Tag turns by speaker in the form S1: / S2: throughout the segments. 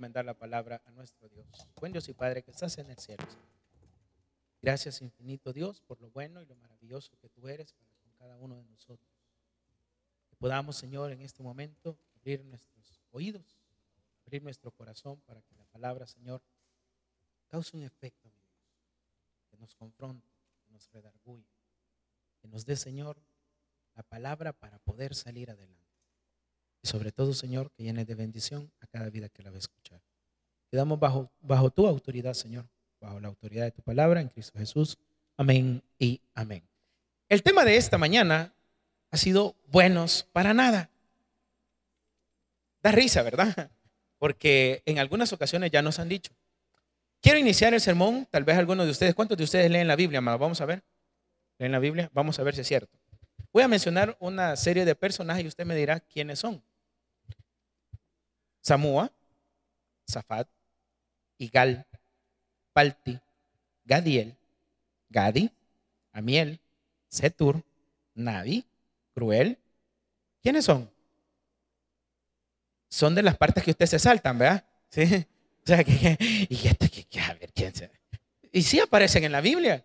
S1: encomendar la palabra a nuestro Dios. Buen Dios y Padre que estás en el cielo. Gracias infinito Dios por lo bueno y lo maravilloso que tú eres con cada uno de nosotros. Que podamos, Señor, en este momento abrir nuestros oídos, abrir nuestro corazón para que la palabra, Señor, cause un efecto, que nos confronte, que nos redarguye, que nos dé, Señor, la palabra para poder salir adelante. Y sobre todo, Señor, que llenes de bendición a cada vida que la va a escuchar. Quedamos bajo, bajo tu autoridad, Señor, bajo la autoridad de tu palabra en Cristo Jesús. Amén y amén. El tema de esta mañana ha sido buenos para nada. Da risa, ¿verdad? Porque en algunas ocasiones ya nos han dicho. Quiero iniciar el sermón, tal vez algunos de ustedes, ¿cuántos de ustedes leen la Biblia, Vamos a ver. ¿Leen la Biblia? Vamos a ver si es cierto. Voy a mencionar una serie de personajes y usted me dirá quiénes son. Samua, Zafat, Igal, Palti, Gadiel, Gadi, Amiel, Setur, Navi, Cruel. ¿Quiénes son? Son de las partes que ustedes se saltan, ¿verdad? O sea, que, y ya este a ver, ¿quién se... Y sí aparecen en la Biblia.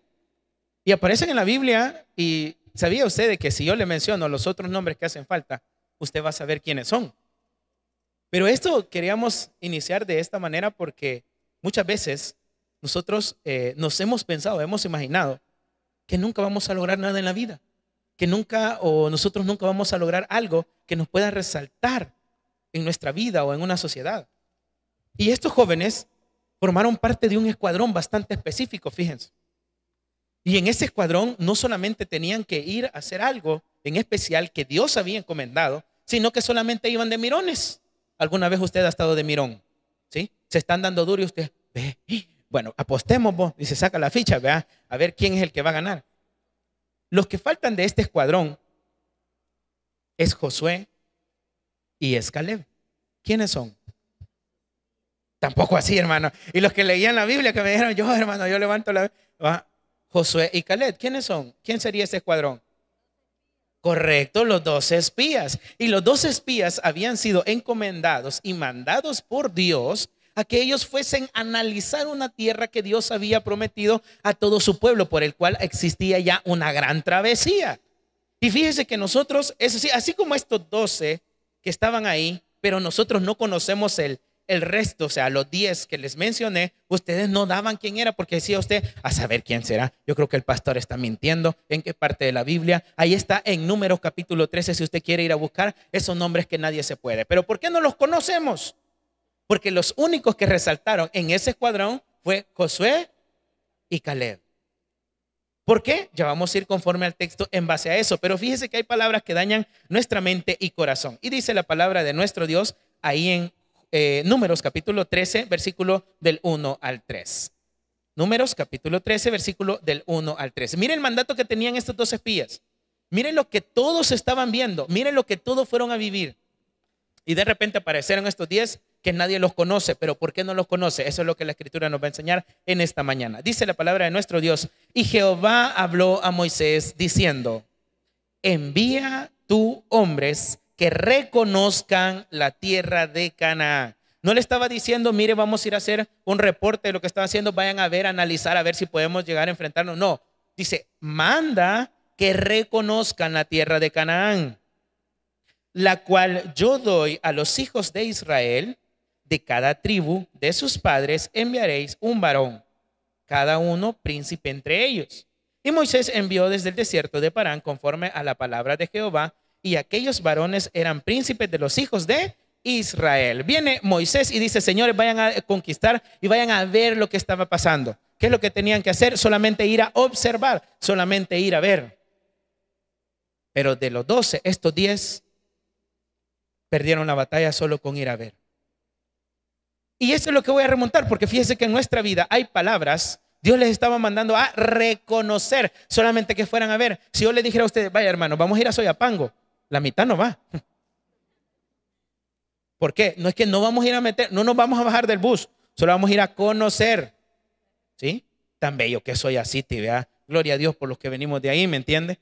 S1: Y aparecen en la Biblia y ¿sabía usted de que si yo le menciono los otros nombres que hacen falta, usted va a saber quiénes son? Pero esto queríamos iniciar de esta manera porque muchas veces nosotros eh, nos hemos pensado, hemos imaginado que nunca vamos a lograr nada en la vida, que nunca o nosotros nunca vamos a lograr algo que nos pueda resaltar en nuestra vida o en una sociedad. Y estos jóvenes formaron parte de un escuadrón bastante específico, fíjense. Y en ese escuadrón no solamente tenían que ir a hacer algo en especial que Dios había encomendado, sino que solamente iban de mirones alguna vez usted ha estado de mirón, ¿sí? Se están dando duro y usted, ve, bueno, apostemos vos, y se saca la ficha, vea, a ver quién es el que va a ganar. Los que faltan de este escuadrón es Josué y es Caleb. ¿Quiénes son? Tampoco así, hermano. Y los que leían la Biblia que me dijeron, yo, hermano, yo levanto la... Ah, Josué y Caleb, ¿quiénes son? ¿Quién sería ese escuadrón? Correcto, los dos espías. Y los dos espías habían sido encomendados y mandados por Dios a que ellos fuesen a analizar una tierra que Dios había prometido a todo su pueblo, por el cual existía ya una gran travesía. Y fíjese que nosotros, así, así como estos doce que estaban ahí, pero nosotros no conocemos el el resto, o sea, los 10 que les mencioné, ustedes no daban quién era porque decía usted, a saber quién será. Yo creo que el pastor está mintiendo. ¿En qué parte de la Biblia? Ahí está en Números capítulo 13, si usted quiere ir a buscar esos nombres que nadie se puede. Pero ¿por qué no los conocemos? Porque los únicos que resaltaron en ese escuadrón fue Josué y Caleb. ¿Por qué? Ya vamos a ir conforme al texto en base a eso. Pero fíjese que hay palabras que dañan nuestra mente y corazón. Y dice la palabra de nuestro Dios ahí en eh, Números capítulo 13, versículo del 1 al 3. Números capítulo 13, versículo del 1 al 3. Miren el mandato que tenían estos dos espías. Miren lo que todos estaban viendo. Miren lo que todos fueron a vivir. Y de repente aparecieron estos 10 que nadie los conoce, pero ¿por qué no los conoce? Eso es lo que la escritura nos va a enseñar en esta mañana. Dice la palabra de nuestro Dios, y Jehová habló a Moisés diciendo, envía tú hombres que reconozcan la tierra de Canaán. No le estaba diciendo, mire, vamos a ir a hacer un reporte de lo que están haciendo, vayan a ver, analizar, a ver si podemos llegar a enfrentarnos. No, dice, manda que reconozcan la tierra de Canaán, la cual yo doy a los hijos de Israel, de cada tribu de sus padres enviaréis un varón, cada uno príncipe entre ellos. Y Moisés envió desde el desierto de Parán, conforme a la palabra de Jehová, y aquellos varones eran príncipes de los hijos de Israel. Viene Moisés y dice, señores, vayan a conquistar y vayan a ver lo que estaba pasando. ¿Qué es lo que tenían que hacer? Solamente ir a observar, solamente ir a ver. Pero de los doce, estos diez perdieron la batalla solo con ir a ver. Y eso es lo que voy a remontar, porque fíjense que en nuestra vida hay palabras, Dios les estaba mandando a reconocer, solamente que fueran a ver. Si yo le dijera a ustedes, vaya hermano, vamos a ir a Soyapango, la mitad no va. ¿Por qué? No es que no vamos a ir a meter, no nos vamos a bajar del bus, solo vamos a ir a conocer. ¿Sí? Tan bello que soy así, te Gloria a Dios por los que venimos de ahí, ¿me entiendes?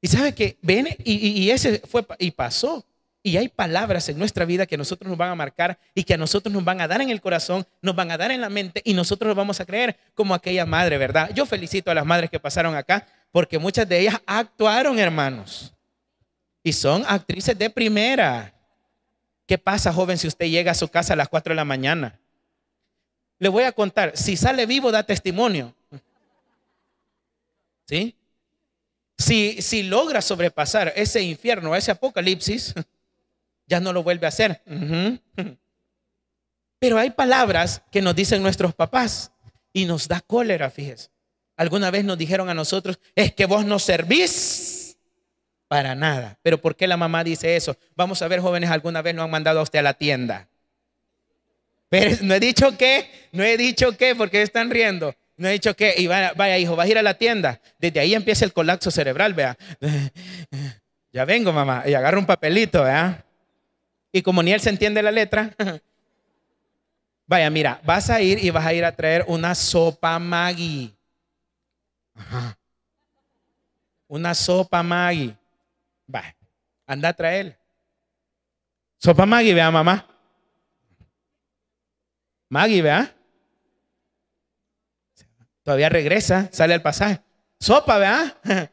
S1: Y sabe que viene y, ese fue y pasó. Y hay palabras en nuestra vida que a nosotros nos van a marcar y que a nosotros nos van a dar en el corazón, nos van a dar en la mente y nosotros nos vamos a creer como aquella madre, ¿verdad? Yo felicito a las madres que pasaron acá porque muchas de ellas actuaron, hermanos. Y son actrices de primera. ¿Qué pasa, joven, si usted llega a su casa a las 4 de la mañana? Le voy a contar, si sale vivo, da testimonio. ¿Sí? Si, si logra sobrepasar ese infierno, ese apocalipsis, ya no lo vuelve a hacer. Pero hay palabras que nos dicen nuestros papás y nos da cólera, fíjese. Alguna vez nos dijeron a nosotros, es que vos no servís. Para nada. Pero ¿por qué la mamá dice eso? Vamos a ver, jóvenes, alguna vez no han mandado a usted a la tienda. Pero no he dicho qué, no he dicho qué, porque están riendo. No he dicho qué, y vaya, hijo, vas a ir a la tienda. Desde ahí empieza el colapso cerebral, vea. Ya vengo, mamá, y agarra un papelito, vea. Y como ni él se entiende la letra, vaya, mira, vas a ir y vas a ir a traer una sopa Maggi. Una sopa Maggi. Va, anda a él. Sopa Maggie, vea mamá. Maggie, vea. Todavía regresa, sale al pasaje. Sopa, vea.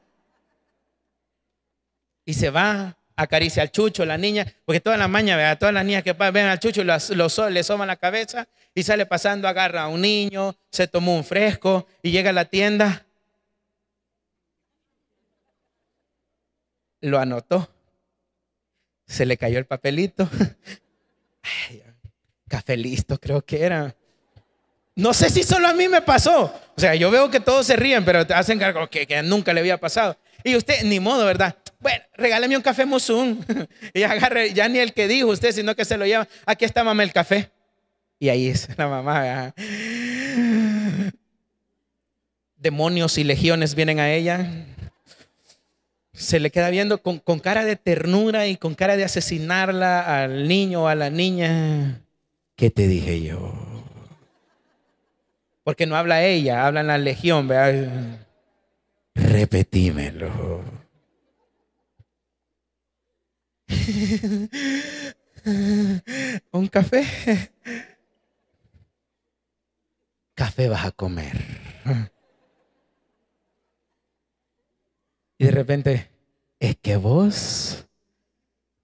S1: Y se va, acaricia al chucho, la niña, porque toda la maña vea, todas las niñas que ven al chucho, le soman la cabeza y sale pasando, agarra a un niño, se tomó un fresco y llega a la tienda lo anotó. Se le cayó el papelito. café listo, creo que era. No sé si solo a mí me pasó. O sea, yo veo que todos se ríen, pero te hacen cargo que, nunca le había pasado. Y usted, ni modo, ¿verdad? Bueno, regáleme un café Mozum. y agarre, ya ni el que dijo usted, sino que se lo lleva. Aquí está mamá el café. Y ahí es la mamá. Demonios y legiones vienen a ella se le queda viendo con, cara de ternura y con cara de asesinarla al niño o a la niña. ¿Qué te dije yo? Porque no habla ella, habla en la legión, ¿verdad? Repetímelo. Un café. Café vas a comer Y de repente, es que vos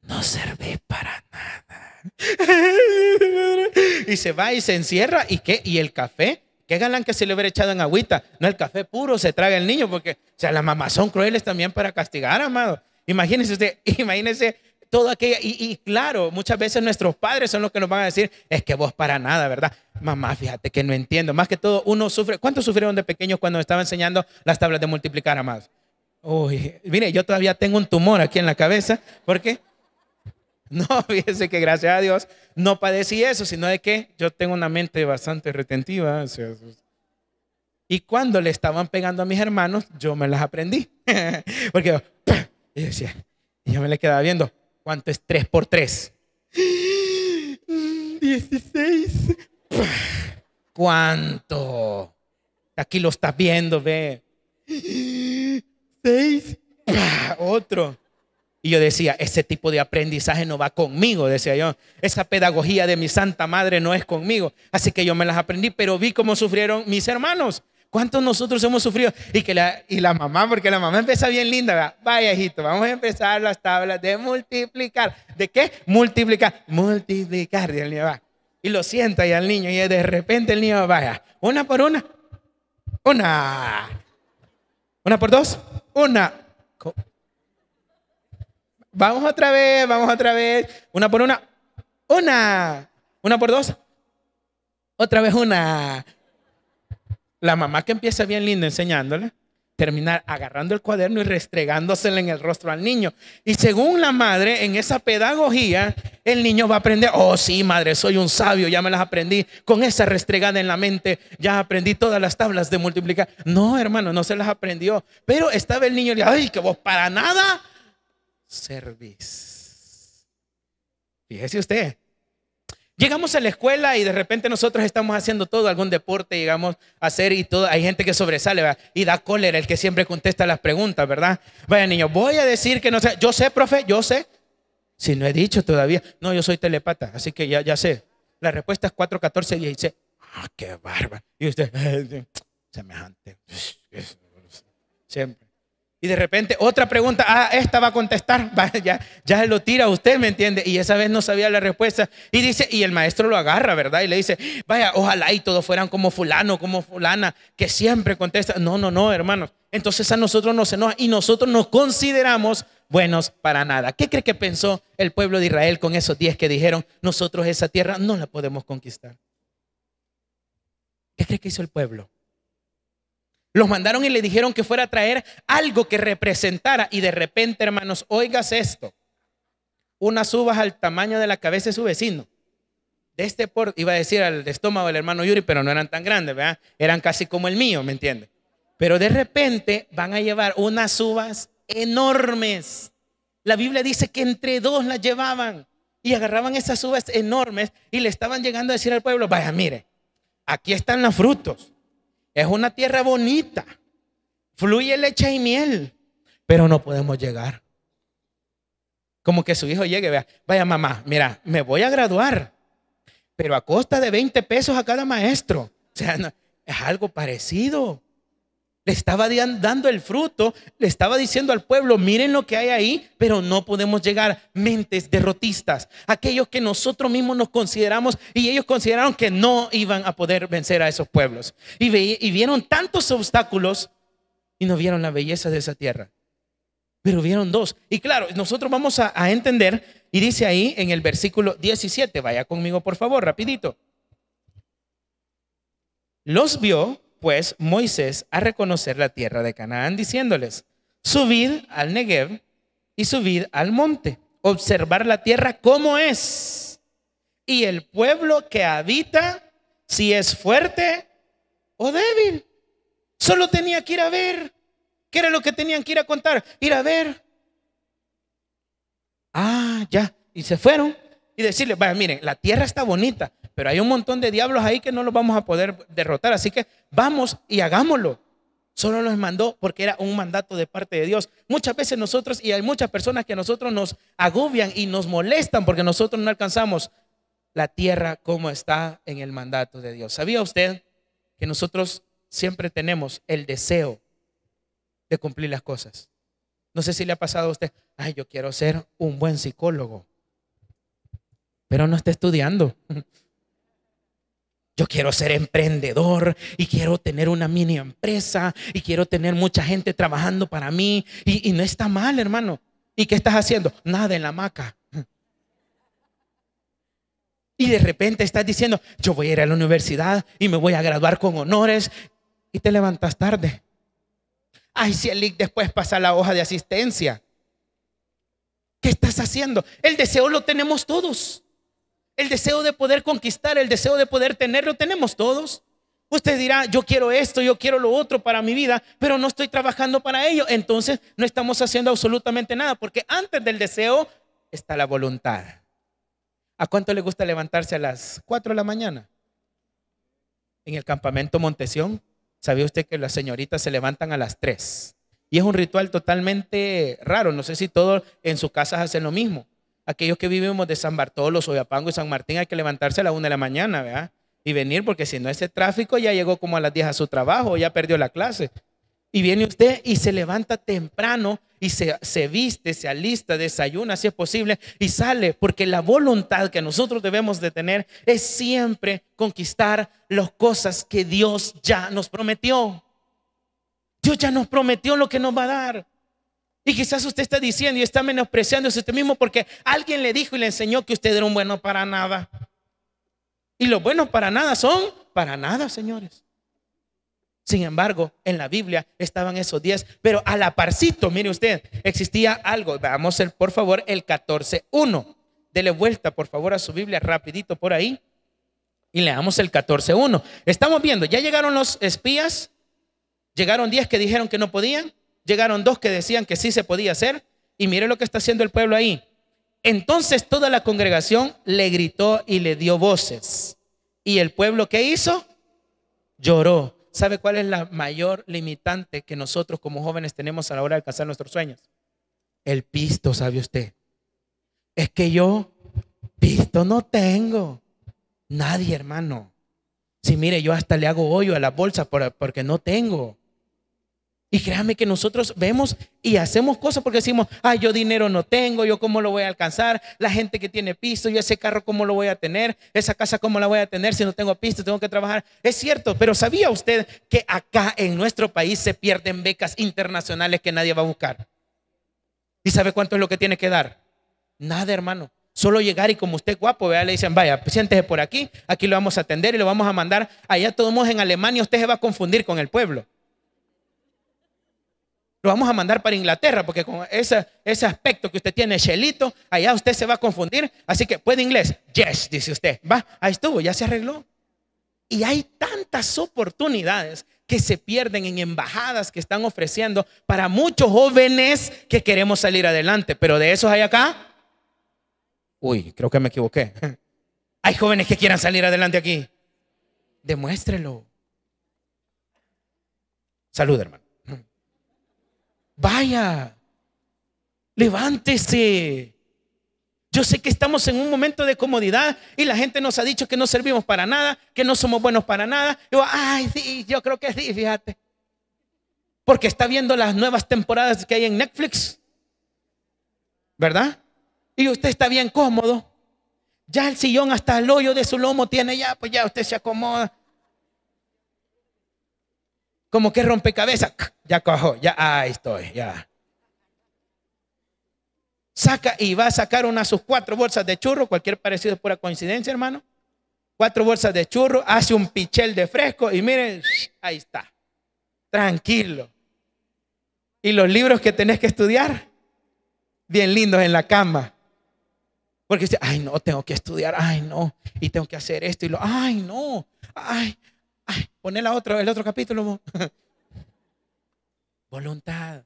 S1: no servís para nada. y se va y se encierra. ¿Y qué? ¿Y el café? Qué galán que se le hubiera echado en agüita. No, el café puro se traga el niño porque, o sea, las mamás son crueles también para castigar, amado. Imagínese usted, imagínese todo aquello. Y, claro, muchas veces nuestros padres son los que nos van a decir, es que vos para nada, ¿verdad? Mamá, fíjate que no entiendo. Más que todo, uno sufre. ¿Cuántos sufrieron de pequeños cuando me estaba enseñando las tablas de multiplicar, amados? mire, yo todavía tengo un tumor aquí en la cabeza, ¿Por qué? no, fíjese que gracias a Dios no padecí eso, sino de que yo tengo una mente bastante retentiva. y cuando le estaban pegando a mis hermanos, yo me las aprendí. Porque yo, yo me le quedaba viendo, ¿cuánto es 3 por 3? 16. ¿Cuánto? Aquí lo estás viendo, ve. otro. Y yo decía, ese tipo de aprendizaje no va conmigo, decía yo. Esa pedagogía de mi santa madre no es conmigo. Así que yo me las aprendí, pero vi cómo sufrieron mis hermanos. ¿Cuántos nosotros hemos sufrido? Y, que la, y la mamá, porque la mamá empieza bien linda, vaya hijito, vamos a empezar las tablas de multiplicar. ¿De qué? Multiplicar, multiplicar, y el va. Y lo sienta y al niño, y de repente el niño, baja una por una, una, una por dos. Una. Vamos otra vez, vamos otra vez. Una por una. Una. Una por dos. Otra vez una. La mamá que empieza bien linda enseñándole terminar agarrando el cuaderno y restregándoselo en el rostro al niño. Y según la madre, en esa pedagogía, el niño va a aprender, oh sí, madre, soy un sabio, ya me las aprendí, con esa restregada en la mente, ya aprendí todas las tablas de multiplicar. No, hermano, no se las aprendió. Pero estaba el niño le ay, que vos para nada servís. Fíjese usted, Llegamos a la escuela y de repente nosotros estamos haciendo todo, algún deporte llegamos a hacer y todo. Hay gente que sobresale y da cólera, el que siempre contesta las preguntas, ¿verdad? Vaya niño, voy a decir que no sé. Yo sé, profe, yo sé. Si no he dicho todavía. No, yo soy telepata, así que ya, ya sé. La respuesta es 4.14 y dice, ¡Ah, qué barba Y usted, semejante. Siempre. Y de repente otra pregunta, ah, esta va a contestar, ya, ya lo tira usted, ¿me entiende? Y esa vez no sabía la respuesta. Y dice, y el maestro lo agarra, ¿verdad? Y le dice, vaya, ojalá y todos fueran como fulano, como fulana, que siempre contesta. No, no, no, hermanos. Entonces a nosotros nos enoja y nosotros nos consideramos buenos para nada. ¿Qué cree que pensó el pueblo de Israel con esos diez que dijeron, nosotros esa tierra no la podemos conquistar? ¿Qué cree que hizo el pueblo? Los mandaron y le dijeron que fuera a traer algo que representara. Y de repente, hermanos, oigas esto. Unas uvas al tamaño de la cabeza de su vecino. De este por, iba a decir al estómago del hermano Yuri, pero no eran tan grandes, ¿verdad? Eran casi como el mío, ¿me entiendes? Pero de repente van a llevar unas uvas enormes. La Biblia dice que entre dos las llevaban y agarraban esas uvas enormes y le estaban llegando a decir al pueblo, vaya, mire, aquí están los frutos es una tierra bonita. Fluye leche y miel. Pero no podemos llegar. Como que su hijo llegue, vea, vaya mamá, mira, me voy a graduar, pero a costa de 20 pesos a cada maestro. O sea, es algo parecido le estaba dando el fruto, le estaba diciendo al pueblo, miren lo que hay ahí, pero no podemos llegar mentes derrotistas, aquellos que nosotros mismos nos consideramos y ellos consideraron que no iban a poder vencer a esos pueblos. Y, y vieron tantos obstáculos y no vieron la belleza de esa tierra, pero vieron dos. Y claro, nosotros vamos a, a entender, y dice ahí en el versículo 17, vaya conmigo por favor, rapidito. Los vio pues Moisés a reconocer la tierra de Canaán, diciéndoles, subid al Negev y subid al monte, observar la tierra como es, y el pueblo que habita, si es fuerte o débil. Solo tenía que ir a ver. ¿Qué era lo que tenían que ir a contar? Ir a ver. Ah, ya. Y se fueron y decirle, vaya, miren, la tierra está bonita, pero hay un montón de diablos ahí que no los vamos a poder derrotar. Así que vamos y hagámoslo. Solo los mandó porque era un mandato de parte de Dios. Muchas veces nosotros, y hay muchas personas que a nosotros nos agobian y nos molestan porque nosotros no alcanzamos la tierra como está en el mandato de Dios. ¿Sabía usted que nosotros siempre tenemos el deseo de cumplir las cosas? No sé si le ha pasado a usted, ay, yo quiero ser un buen psicólogo, pero no está estudiando. Yo quiero ser emprendedor y quiero tener una mini empresa y quiero tener mucha gente trabajando para mí. Y, no está mal, hermano. ¿Y qué estás haciendo? Nada en la maca. Y de repente estás diciendo, yo voy a ir a la universidad y me voy a graduar con honores. Y te levantas tarde. Ay, si el después pasa la hoja de asistencia. ¿Qué estás haciendo? El deseo lo tenemos todos. El deseo de poder conquistar, el deseo de poder tenerlo tenemos todos. Usted dirá, yo quiero esto, yo quiero lo otro para mi vida, pero no estoy trabajando para ello. Entonces no estamos haciendo absolutamente nada, porque antes del deseo está la voluntad. ¿A cuánto le gusta levantarse a las 4 de la mañana? En el campamento Montesión, sabía usted que las señoritas se levantan a las 3. Y es un ritual totalmente raro. No sé si todos en sus casas hacen lo mismo aquellos que vivimos de San Bartolo, Soyapango y San Martín, hay que levantarse a la una de la mañana, ¿verdad? Y venir, porque si no, ese tráfico ya llegó como a las 10 a su trabajo, ya perdió la clase. Y viene usted y se levanta temprano y se, se, viste, se alista, desayuna si es posible y sale, porque la voluntad que nosotros debemos de tener es siempre conquistar las cosas que Dios ya nos prometió. Dios ya nos prometió lo que nos va a dar. Y quizás usted está diciendo y está menospreciándose usted mismo porque alguien le dijo y le enseñó que usted era un bueno para nada. Y los buenos para nada son para nada, señores. Sin embargo, en la Biblia estaban esos días. pero a la parcito, mire usted, existía algo. Vamos, el, por favor, el 14.1. Dele vuelta, por favor, a su Biblia rapidito por ahí y le damos el 14.1. Estamos viendo, ya llegaron los espías, llegaron días que dijeron que no podían, llegaron dos que decían que sí se podía hacer y mire lo que está haciendo el pueblo ahí. Entonces toda la congregación le gritó y le dio voces. ¿Y el pueblo qué hizo? Lloró. ¿Sabe cuál es la mayor limitante que nosotros como jóvenes tenemos a la hora de alcanzar nuestros sueños? El pisto, sabe usted. Es que yo pisto no tengo. Nadie, hermano. Si mire, yo hasta le hago hoyo a la bolsa porque no tengo. Y créanme que nosotros vemos y hacemos cosas porque decimos, ay, yo dinero no tengo, yo cómo lo voy a alcanzar, la gente que tiene piso, yo ese carro cómo lo voy a tener, esa casa cómo la voy a tener si no tengo piso, tengo que trabajar. Es cierto, pero ¿sabía usted que acá en nuestro país se pierden becas internacionales que nadie va a buscar? ¿Y sabe cuánto es lo que tiene que dar? Nada, hermano. Solo llegar y como usted guapo, vea, le dicen, vaya, siéntese por aquí, aquí lo vamos a atender y lo vamos a mandar. Allá todos en Alemania, usted se va a confundir con el pueblo lo vamos a mandar para Inglaterra, porque con ese aspecto que usted tiene, chelito, allá usted se va a confundir. Así que, ¿puede inglés? Yes, dice usted. Va, ahí estuvo, ya se arregló. Y hay tantas oportunidades que se pierden en embajadas que están ofreciendo para muchos jóvenes que queremos salir adelante. Pero de esos hay acá. Uy, creo que me equivoqué. Hay jóvenes que quieran salir adelante aquí. Demuéstrelo. Salud, hermano. Vaya, levántese. Yo sé que estamos en un momento de comodidad y la gente nos ha dicho que no servimos para nada, que no somos buenos para nada. Yo, sí, yo creo que sí, fíjate. Porque está viendo las nuevas temporadas que hay en Netflix. ¿Verdad? Y usted está bien cómodo. Ya el sillón hasta el hoyo de su lomo tiene ya, pues ya usted se acomoda. Como que rompecabezas. Ya cojo, ya ahí estoy, ya. Saca y va a sacar una de sus cuatro bolsas de churro, cualquier parecido es pura coincidencia, hermano. Cuatro bolsas de churro, hace un pichel de fresco y miren, ahí está. Tranquilo. Y los libros que tenés que estudiar, bien lindos en la cama. Porque dice, ay no, tengo que estudiar, ay no, y tengo que hacer esto y lo, ay no, ay, Poné la otro el otro capítulo. Voluntad.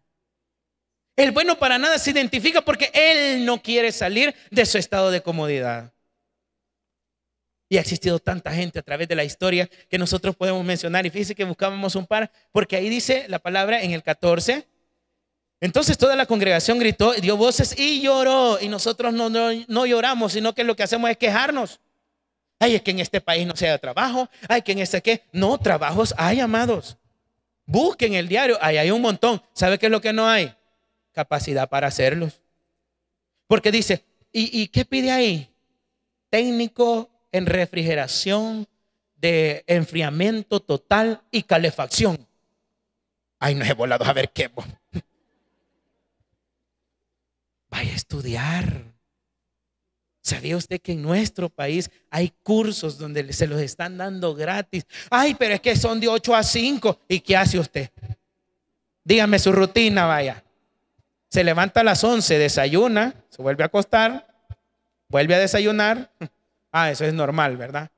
S1: El bueno para nada se identifica porque él no quiere salir de su estado de comodidad. Y ha existido tanta gente a través de la historia que nosotros podemos mencionar. Y fíjese que buscábamos un par, porque ahí dice la palabra en el 14. Entonces toda la congregación gritó, dio voces y lloró. Y nosotros no lloramos, sino que lo que hacemos es quejarnos. Ay, es que en este país no se da trabajo. Ay, que en este que No, trabajos hay, amados. Busquen el diario. Ahí hay un montón. ¿Sabe qué es lo que no hay? Capacidad para hacerlos. Porque dice, ¿y, y qué pide ahí? Técnico en refrigeración, de enfriamiento total y calefacción. Ay, no he volado a ver qué. Vaya a estudiar. ¿Sabía usted que en nuestro país hay cursos donde se los están dando gratis? Ay, pero es que son de 8 a 5. ¿Y qué hace usted? Dígame su rutina, vaya. Se levanta a las 11, desayuna, se vuelve a acostar, vuelve a desayunar. Ah, eso es normal, ¿verdad?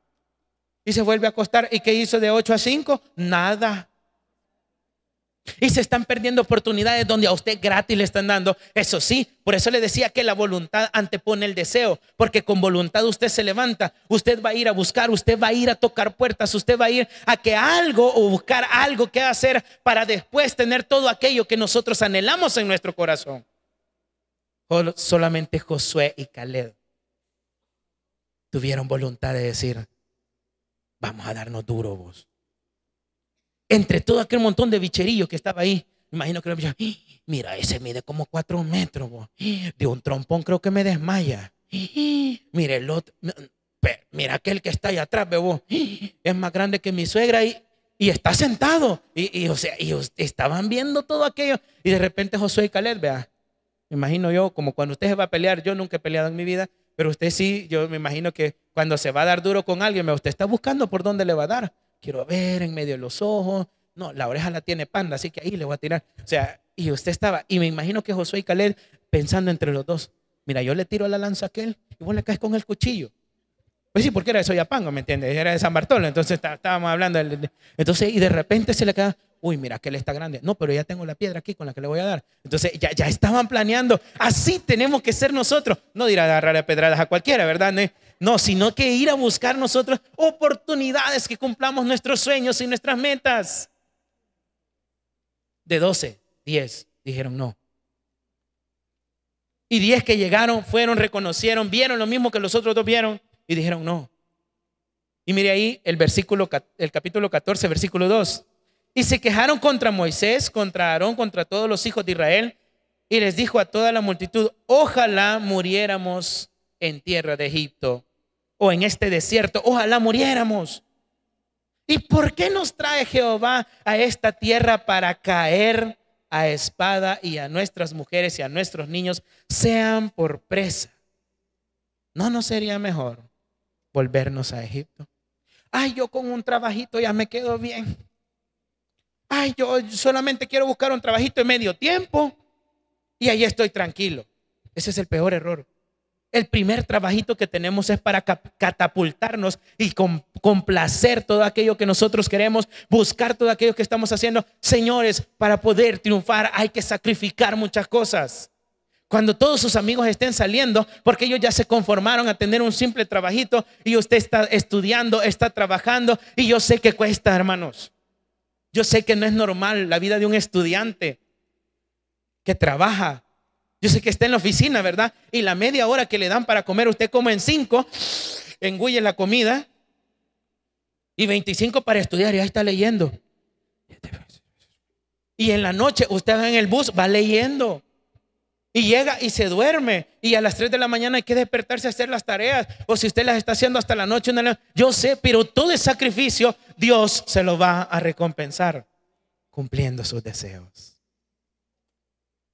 S1: Y se vuelve a acostar. ¿Y qué hizo de 8 a 5? Nada. Y se están perdiendo oportunidades donde a usted gratis le están dando. Eso sí, por eso le decía que la voluntad antepone el deseo, porque con voluntad usted se levanta, usted va a ir a buscar, usted va a ir a tocar puertas, usted va a ir a que algo o buscar algo que hacer para después tener todo aquello que nosotros anhelamos en nuestro corazón. Solamente Josué y Caleb tuvieron voluntad de decir, vamos a darnos duro vos entre todo aquel montón de bicherillos que estaba ahí. Me imagino que lo bichos, ah, mira, ese mide como cuatro metros. De un trompón creo que me desmaya. Mira el otro. Mira aquel que está ahí atrás, bebo. Es más grande que mi suegra y, y está sentado. Y, o sea, estaban viendo todo aquello. Y de repente José y Caleb, vea. Me imagino yo, como cuando usted se va a pelear, yo nunca he peleado en mi vida, pero usted sí, yo me imagino que cuando se va a dar duro con alguien, usted está buscando por dónde le va a dar quiero ver en medio de los ojos. No, la oreja la tiene panda, así que ahí le voy a tirar. O sea, y usted estaba, y me imagino que Josué y Caleb pensando entre los dos, mira, yo le tiro la lanza a aquel y vos le caes con el cuchillo. Pues sí, porque era de Soyapango, ¿me entiendes? Era de San Bartolo, entonces estábamos hablando. entonces, y de repente se le cae, Uy, mira, que él está grande. No, pero ya tengo la piedra aquí con la que le voy a dar. Entonces ya, ya estaban planeando. Así tenemos que ser nosotros. No ir a agarrar pedradas a cualquiera, ¿verdad? No, sino que ir a buscar nosotros oportunidades que cumplamos nuestros sueños y nuestras metas. De 12, 10 dijeron no. Y 10 que llegaron, fueron, reconocieron, vieron lo mismo que los otros dos vieron y dijeron no. Y mire ahí el versículo, el capítulo 14, versículo 2. Y se quejaron contra Moisés, contra Aarón, contra todos los hijos de Israel. Y les dijo a toda la multitud, ojalá muriéramos en tierra de Egipto o en este desierto, ojalá muriéramos. ¿Y por qué nos trae Jehová a esta tierra para caer a espada y a nuestras mujeres y a nuestros niños sean por presa? ¿No nos sería mejor volvernos a Egipto? Ay, yo con un trabajito ya me quedo bien ay, yo solamente quiero buscar un trabajito en medio tiempo y ahí estoy tranquilo. Ese es el peor error. El primer trabajito que tenemos es para catapultarnos y complacer todo aquello que nosotros queremos, buscar todo aquello que estamos haciendo. Señores, para poder triunfar hay que sacrificar muchas cosas. Cuando todos sus amigos estén saliendo, porque ellos ya se conformaron a tener un simple trabajito y usted está estudiando, está trabajando y yo sé que cuesta, hermanos. Yo sé que no es normal la vida de un estudiante que trabaja. Yo sé que está en la oficina, ¿verdad? Y la media hora que le dan para comer, usted come en cinco, engulle la comida y 25 para estudiar y ahí está leyendo. Y en la noche usted va en el bus, va leyendo y llega y se duerme y a las 3 de la mañana hay que despertarse a hacer las tareas o si usted las está haciendo hasta la noche, yo sé, pero todo el sacrificio Dios se lo va a recompensar cumpliendo sus deseos.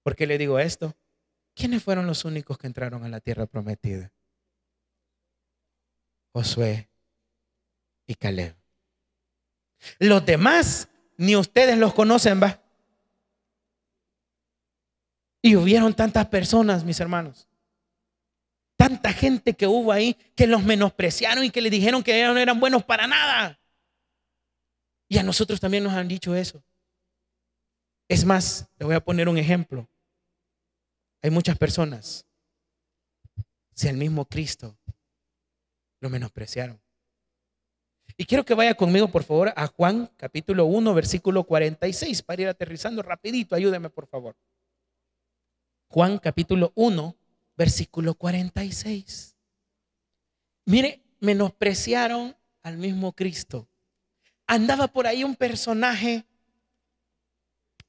S1: ¿Por qué le digo esto? ¿Quiénes fueron los únicos que entraron a la tierra prometida? Josué y Caleb. Los demás ni ustedes los conocen, va. Y hubieron tantas personas, mis hermanos. Tanta gente que hubo ahí que los menospreciaron y que le dijeron que no eran buenos para nada. Y a nosotros también nos han dicho eso. Es más, le voy a poner un ejemplo. Hay muchas personas. Si el mismo Cristo lo menospreciaron. Y quiero que vaya conmigo, por favor, a Juan capítulo 1, versículo 46, para ir aterrizando rapidito. Ayúdeme, por favor. Juan capítulo 1, versículo 46. Mire, menospreciaron al mismo Cristo. Andaba por ahí un personaje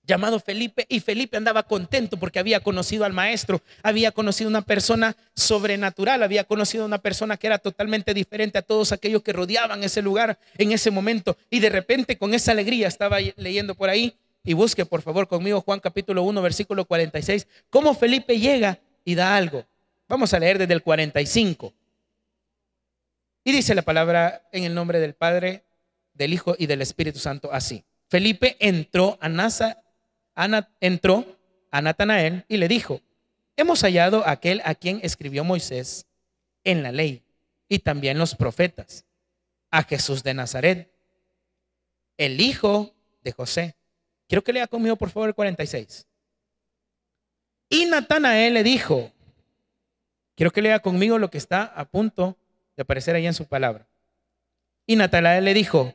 S1: llamado Felipe y Felipe andaba contento porque había conocido al maestro, había conocido una persona sobrenatural, había conocido una persona que era totalmente diferente a todos aquellos que rodeaban ese lugar en ese momento y de repente con esa alegría estaba leyendo por ahí y busque por favor conmigo Juan capítulo 1, versículo 46, cómo Felipe llega y da algo. Vamos a leer desde el 45. Y dice la palabra en el nombre del Padre, del Hijo y del Espíritu Santo así. Felipe entró a, entró a Natanael y le dijo, hemos hallado a aquel a quien escribió Moisés en la ley y también los profetas, a Jesús de Nazaret, el hijo de José. Quiero que lea conmigo, por favor, el 46. Y Natanael le dijo, quiero que lea conmigo lo que está a punto de aparecer ahí en su palabra. Y Natanael le dijo,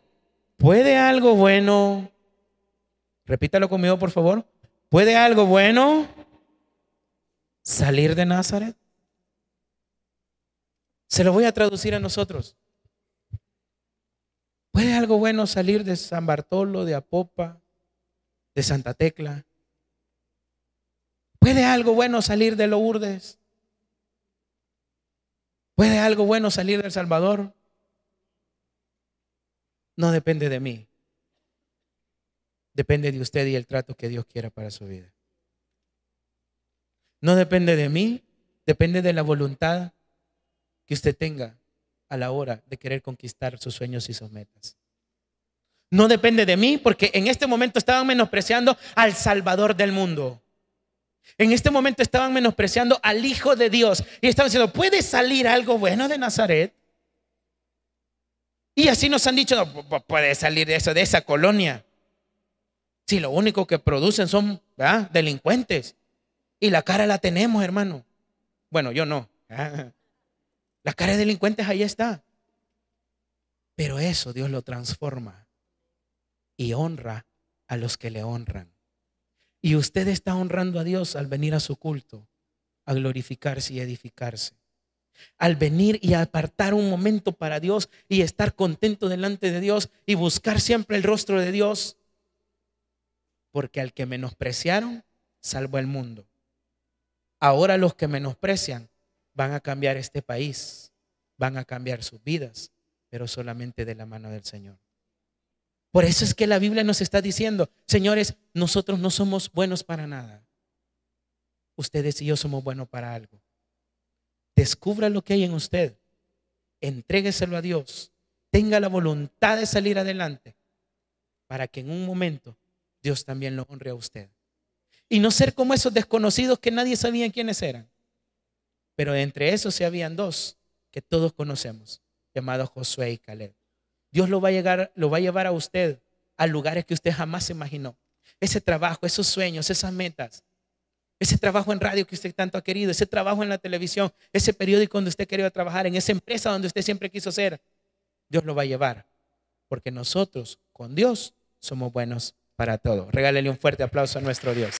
S1: ¿puede algo bueno? Repítalo conmigo, por favor. ¿Puede algo bueno salir de Nazaret? Se lo voy a traducir a nosotros. ¿Puede algo bueno salir de San Bartolo, de Apopa, de Santa Tecla. ¿Puede algo bueno salir de Lourdes? ¿Puede algo bueno salir del Salvador? No depende de mí. Depende de usted y el trato que Dios quiera para su vida. No depende de mí, depende de la voluntad que usted tenga a la hora de querer conquistar sus sueños y sus metas. No depende de mí porque en este momento estaban menospreciando al Salvador del mundo. En este momento estaban menospreciando al Hijo de Dios y estaban diciendo, ¿puede salir algo bueno de Nazaret? Y así nos han dicho, puede salir de, eso, de esa colonia. Si lo único que producen son delincuentes. Y la cara la tenemos, hermano. Bueno, yo no. La cara de delincuentes ahí está. Pero eso Dios lo transforma y honra a los que le honran. Y usted está honrando a Dios al venir a su culto, a glorificarse y edificarse. Al venir y apartar un momento para Dios y estar contento delante de Dios y buscar siempre el rostro de Dios. Porque al que menospreciaron, salvó el mundo. Ahora los que menosprecian van a cambiar este país, van a cambiar sus vidas, pero solamente de la mano del Señor. Por eso es que la Biblia nos está diciendo, señores, nosotros no somos buenos para nada. Ustedes y yo somos buenos para algo. Descubra lo que hay en usted. Entrégueselo a Dios. Tenga la voluntad de salir adelante para que en un momento Dios también lo honre a usted. Y no ser como esos desconocidos que nadie sabía quiénes eran. Pero entre esos se habían dos que todos conocemos, llamados Josué y Caleb. Dios lo va a, llegar, lo va a llevar a usted a lugares que usted jamás se imaginó. Ese trabajo, esos sueños, esas metas, ese trabajo en radio que usted tanto ha querido, ese trabajo en la televisión, ese periódico donde usted quería trabajar, en esa empresa donde usted siempre quiso ser, Dios lo va a llevar. Porque nosotros, con Dios, somos buenos para todo. Regálele un fuerte aplauso a nuestro Dios.